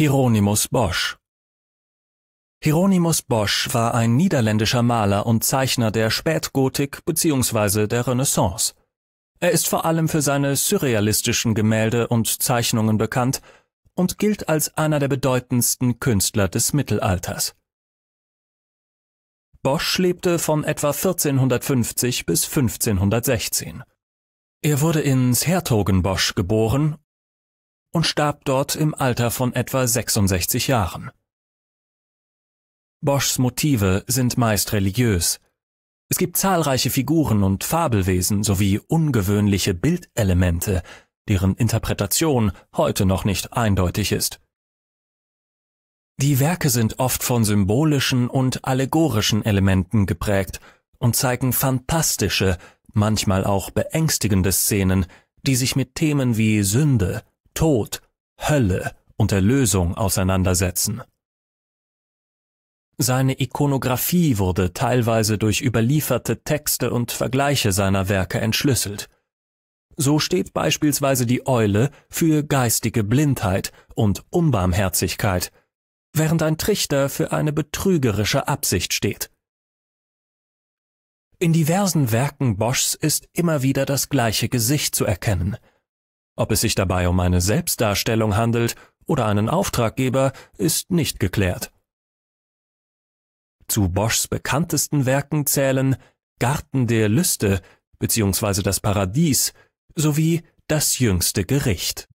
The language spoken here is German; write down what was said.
Hieronymus Bosch Hieronymus Bosch war ein niederländischer Maler und Zeichner der Spätgotik bzw. der Renaissance. Er ist vor allem für seine surrealistischen Gemälde und Zeichnungen bekannt und gilt als einer der bedeutendsten Künstler des Mittelalters. Bosch lebte von etwa 1450 bis 1516. Er wurde in Shertogenbosch geboren und starb dort im Alter von etwa 66 Jahren. Boschs Motive sind meist religiös. Es gibt zahlreiche Figuren und Fabelwesen sowie ungewöhnliche Bildelemente, deren Interpretation heute noch nicht eindeutig ist. Die Werke sind oft von symbolischen und allegorischen Elementen geprägt und zeigen fantastische, manchmal auch beängstigende Szenen, die sich mit Themen wie Sünde, Tod, Hölle und Erlösung auseinandersetzen. Seine Ikonographie wurde teilweise durch überlieferte Texte und Vergleiche seiner Werke entschlüsselt. So steht beispielsweise die Eule für geistige Blindheit und Unbarmherzigkeit, während ein Trichter für eine betrügerische Absicht steht. In diversen Werken Boschs ist immer wieder das gleiche Gesicht zu erkennen – ob es sich dabei um eine Selbstdarstellung handelt oder einen Auftraggeber, ist nicht geklärt. Zu Boschs bekanntesten Werken zählen Garten der Lüste bzw. das Paradies sowie das jüngste Gericht.